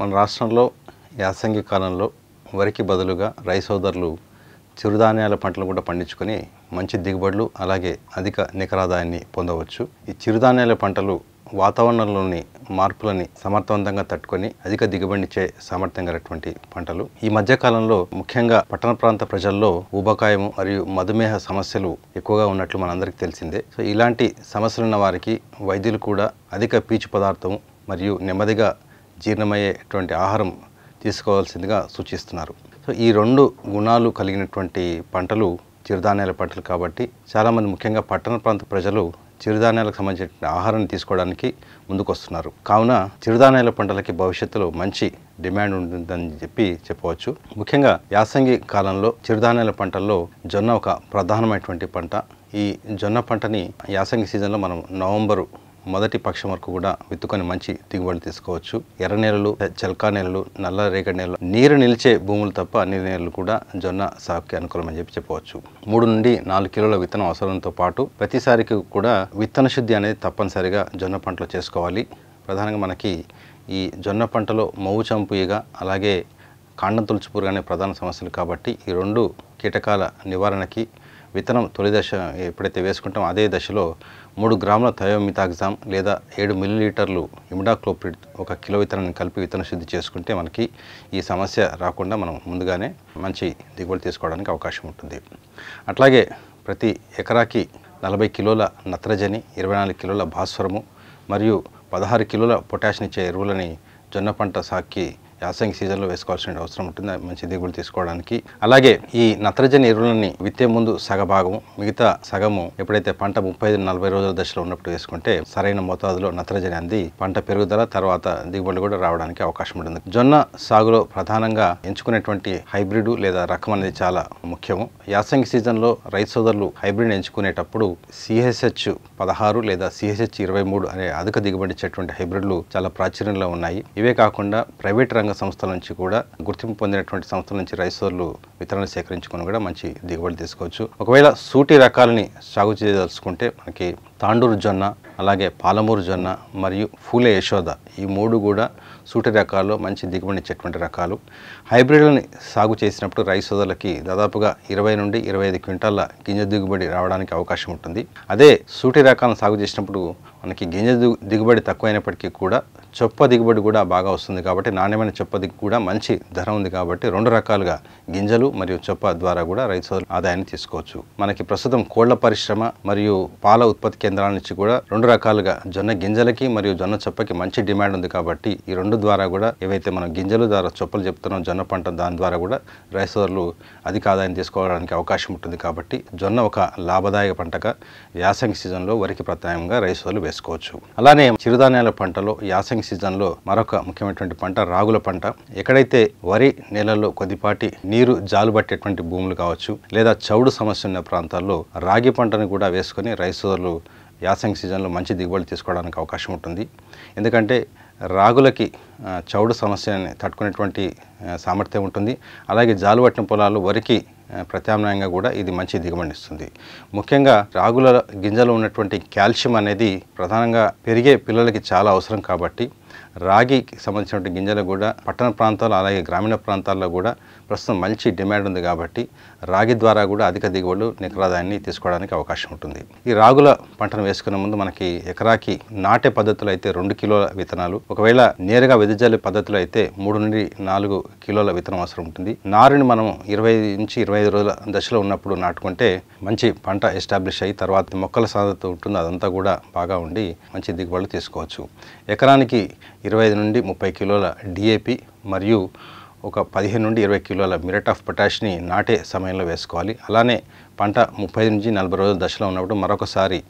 మన రాష్ట్రంలో యాసంగి కాలంలో వరికి బదులుగా రై సోదరులు చిరుధాన్యాల పంటలు కూడా పండించుకొని మంచి దిగుబడులు అలాగే అధిక నికరాదాయాన్ని పొందవచ్చు ఈ చిరుధాన్యాల పంటలు వాతావరణంలోని మార్పులని సమర్థవంతంగా తట్టుకొని అధిక దిగుబడినిచ్చే సామర్థ్యం గలటువంటి పంటలు ఈ మధ్య కాలంలో ముఖ్యంగా పట్టణ ప్రాంత ప్రజల్లో ఊబకాయము మరియు మధుమేహ సమస్యలు ఎక్కువగా ఉన్నట్లు మనందరికీ తెలిసిందే సో ఇలాంటి సమస్యలున్న వారికి వైద్యులు కూడా అధిక పీచు పదార్థం మరియు నెమ్మదిగా జీర్ణమయ్యేటువంటి ఆహారం తీసుకోవాల్సిందిగా సూచిస్తున్నారు సో ఈ రెండు గుణాలు కలిగినటువంటి పంటలు చిరుధాన్యాల పంటలు కాబట్టి చాలామంది ముఖ్యంగా పట్టణ ప్రాంత ప్రజలు చిరుధాన్యాలకు సంబంధించిన ఆహారాన్ని తీసుకోవడానికి ముందుకొస్తున్నారు కావున చిరుధాన్యాల పంటలకి భవిష్యత్తులో మంచి డిమాండ్ ఉంటుందని చెప్పి చెప్పవచ్చు ముఖ్యంగా యాసంగి కాలంలో చిరుధాన్యాల పంటల్లో జొన్న ఒక ప్రధానమైనటువంటి పంట ఈ జొన్న పంటని యాసంగి సీజన్లో మనం నవంబరు మొదటి పక్షం వరకు కూడా విత్తుకొని మంచి దిగుబడి తీసుకోవచ్చు ఎర్ర నేలలు చెల్కా నేలలు నల్ల రేగడి నేలలు నీరు నిలిచే భూములు తప్ప అన్ని నేలలు కూడా జొన్న సాగుకి అనుకూలమని చెప్పి చెప్పవచ్చు మూడు నుండి నాలుగు కిలోల విత్తనం అవసరంతో పాటు ప్రతిసారికి కూడా విత్తన శుద్ధి అనేది తప్పనిసరిగా జొన్న పంటలో చేసుకోవాలి ప్రధానంగా మనకి ఈ జొన్న పంటలో మౌ చంపుయగా అలాగే కాండం తులుచుపురుగు అనే ప్రధాన సమస్యలు కాబట్టి ఈ రెండు కీటకాల నివారణకి విత్తనం తొలి దశ ఎప్పుడైతే వేసుకుంటామో అదే దశలో మూడు గ్రాముల థయోమితాగ్జామ్ లేదా ఏడు మిల్లీలీటర్లు ఇమిడాక్లోప్రిడ్ ఒక కిలో విత్తనాన్ని కలిపి విత్తన శుద్ధి చేసుకుంటే మనకి ఈ సమస్య రాకుండా మనం ముందుగానే మంచి దిగుబడి తీసుకోవడానికి అవకాశం ఉంటుంది అట్లాగే ప్రతి ఎకరాకి నలభై కిలోల నత్రజని ఇరవై నాలుగు కిలోల భాస్వరము మరియు పదహారు కిలోల పొటాషియం ఇచ్చే ఎరువులని జొన్న పంట సాకి యాసంగి సీజన్లో వేసుకోవాల్సిన అవసరం ఉంటుంది మంచి దిగుబడి తీసుకోవడానికి అలాగే ఈ నత్రజని ఎరువులని విత్తే ముందు సగభాగం మిగతా సగము ఎప్పుడైతే పంట ముప్పై ఐదు నలభై రోజుల దశలో ఉన్నప్పుడు వేసుకుంటే సరైన మోతాదులో నత్రజని అంది పంట పెరుగుదల తర్వాత దిగుబడి కూడా రావడానికి అవకాశం ఉంటుంది జొన్న సాగులో ప్రధానంగా ఎంచుకునేటువంటి హైబ్రిడ్ లేదా రకం అనేది చాలా ముఖ్యము యాసంగి సీజన్లో రైతు సోదరులు హైబ్రిడ్ ఎంచుకునేటప్పుడు సిహెచ్హెచ్ పదహారు లేదా సిహెచ్హెచ్ ఇరవై మూడు అనే అధిక దిగుబడి ఇచ్చేటువంటి హైబ్రిడ్లు చాలా ప్రాచుర్యంలో ఉన్నాయి ఇవే కాకుండా ప్రైవేట్ రంగం రంగ సంస్థల నుంచి కూడా గుర్తింపు పొందినటువంటి సంస్థల నుంచి రైసోర్లు విత్తనాలు సేకరించుకొని కూడా మంచి దిగుబడి తీసుకోవచ్చు ఒకవేళ సూటి రకాలని సాగు చేయదలుచుకుంటే మనకి తాండూరు జొన్న అలాగే పాలమూరు జొన్న మరియు ఫూలే యశోద ఈ మూడు కూడా సూటి రకాల్లో మంచి దిగుబడి ఇచ్చేటువంటి రకాలు హైబ్రిడ్లని సాగు చేసినప్పుడు రైస్ దాదాపుగా ఇరవై నుండి ఇరవై ఐదు క్వింటాల గింజ దిగుబడి రావడానికి అవకాశం ఉంటుంది అదే సూటి రకాలను సాగు చేసినప్పుడు మనకి గింజ దిగుబడి తక్కువైనప్పటికీ కూడా చొప్ప దిగుబడి కూడా బాగా వస్తుంది కాబట్టి నాణ్యమైన చొప్ప దిగు కూడా మంచి ధర ఉంది కాబట్టి రెండు రకాలుగా గింజలు మరియు చొప్ప ద్వారా కూడా రైతు ఆదాయాన్ని తీసుకోవచ్చు మనకి ప్రస్తుతం కోళ్ల పరిశ్రమ మరియు పాల ఉత్పత్తి కేంద్రాల నుంచి కూడా రెండు రకాలుగా జొన్న గింజలకి మరియు జొన్న చొప్పకి మంచి డిమాండ్ ఉంది కాబట్టి ఈ రెండు ద్వారా కూడా ఏవైతే మనం గింజలు ద్వారా చొప్పలు చెప్తున్నాం జొన్న పంట దాని ద్వారా కూడా రైతు అధిక ఆదాయం తీసుకోవడానికి అవకాశం ఉంటుంది కాబట్టి జొన్న ఒక లాభదాయక పంటగా యాసంగి సీజన్లో వరికి ప్రత్యామ్నాయంగా రైతు వేసుకోవచ్చు అలానే చిరుధాన్యాల పంటలో యాసంగి సీజన్లో మరొక ముఖ్యమైనటువంటి పంట రాగుల పంట ఎక్కడైతే వరి నేలలో కొద్దిపాటి నీరు జాలు పట్టేటువంటి భూములు కావచ్చు లేదా చౌడు సమస్య ఉన్న ప్రాంతాల్లో రాగి పంటను కూడా వేసుకొని రైస్ సోదరులు యాసంగి సీజన్లో మంచి దిగుబడి తీసుకోవడానికి అవకాశం ఉంటుంది ఎందుకంటే రాగులకి చౌడు సమస్యని తట్టుకునేటువంటి సామర్థ్యం ఉంటుంది అలాగే జాలుబట్టిన పొలాలు వరికి ప్రత్యామ్నాయంగా కూడా ఇది మంచి దిగుబడిస్తుంది ముఖ్యంగా రాగుల గింజలు ఉన్నటువంటి కాల్షియం అనేది ప్రధానంగా పెరిగే పిల్లలకి చాలా అవసరం కాబట్టి రాగికి సంబంధించిన గింజలు కూడా పట్టణ ప్రాంతాలు అలాగే గ్రామీణ ప్రాంతాల్లో కూడా ప్రస్తుతం మంచి డిమాండ్ ఉంది కాబట్టి రాగి ద్వారా కూడా అధిక దిగుబడులు నిఖరాదాన్ని తీసుకోవడానికి అవకాశం ఉంటుంది ఈ రాగుల పంటను వేసుకునే ముందు మనకి ఎకరాకి నాటే పద్ధతులు అయితే రెండు కిలోల విత్తనాలు ఒకవేళ నేరుగా వెదజల్లే పద్ధతులు అయితే మూడు నుండి నాలుగు కిలోల విత్తనం అవసరం ఉంటుంది నారుని మనం ఇరవై నుంచి ఇరవై ఇరవై ఐదు రోజుల దశలో ఉన్నప్పుడు నాటుకుంటే మంచి పంట ఎస్టాబ్లిష్ అయ్యి తర్వాత మొక్కల సాధత ఉంటుంది అదంతా కూడా బాగా ఉండి మంచి దిగుబడులు తీసుకోవచ్చు ఎకరానికి ఇరవై నుండి ముప్పై కిలోల డిఏపి మరియు ఒక పదిహేను నుండి ఇరవై కిలోల మిరట్ ఆఫ్ పొటాష్ని నాటే సమయంలో వేసుకోవాలి అలానే పంట ముప్పై నుంచి నలభై రోజుల దశలో ఉన్నప్పుడు మరొకసారి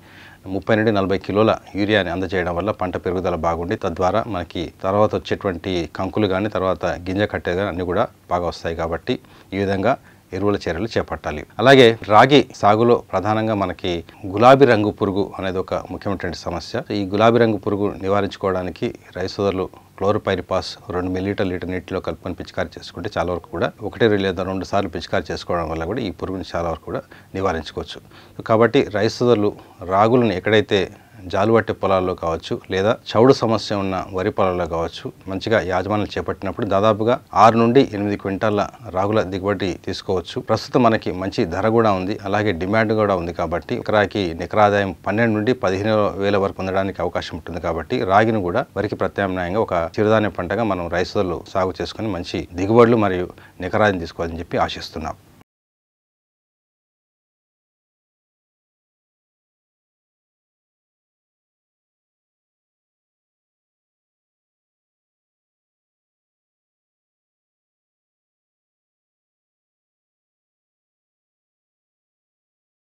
ముప్పై నుండి నలభై కిలోల యూరియాని అందజేయడం వల్ల పంట పెరుగుదల బాగుండి తద్వారా మనకి తర్వాత వచ్చేటువంటి కంకులు కానీ తర్వాత గింజ కట్టే కానీ అన్నీ కూడా బాగా వస్తాయి కాబట్టి ఈ విధంగా ఎరువుల చర్యలు చేపట్టాలి అలాగే రాగి సాగులో ప్రధానంగా మనకి గులాబీ రంగు పురుగు అనేది ఒక ముఖ్యమైనటువంటి సమస్య ఈ గులాబీ రంగు పురుగు నివారించుకోవడానికి రైస్ సోదరులు క్లోరోపైరిపాస్ రెండు మిల్లీటర్ లీటర్ నీటిలో కలుపుకొని పిచికారి చేసుకుంటే చాలా వరకు కూడా ఒకటి లేదా రెండు సార్లు పిచికారి చేసుకోవడం వల్ల కూడా ఈ పురుగుని చాలా వరకు కూడా నివారించుకోవచ్చు కాబట్టి రైతు సోదరులు రాగులను ఎక్కడైతే జాలువట్టి పొలాల్లో కావచ్చు లేదా చౌడు సమస్య ఉన్న వరి పొలాల్లో కావచ్చు మంచిగా యాజమాన్యం చేపట్టినప్పుడు దాదాపుగా ఆరు నుండి ఎనిమిది క్వింటాల రాగుల దిగుబడి తీసుకోవచ్చు ప్రస్తుతం మనకి మంచి ధర కూడా ఉంది అలాగే డిమాండ్ కూడా ఉంది కాబట్టి ఎకరాకి నికర ఆదాయం పన్నెండు నుండి పదిహేను వేల వరకు ఉండడానికి అవకాశం ఉంటుంది కాబట్టి రాగిని కూడా వరికి ప్రత్యామ్నాయంగా ఒక చిరుధాన్య పంటగా మనం రైతులు సాగు చేసుకుని మంచి దిగుబడులు మరియు నికరాన్ని తీసుకోవాలని చెప్పి ఆశిస్తున్నాం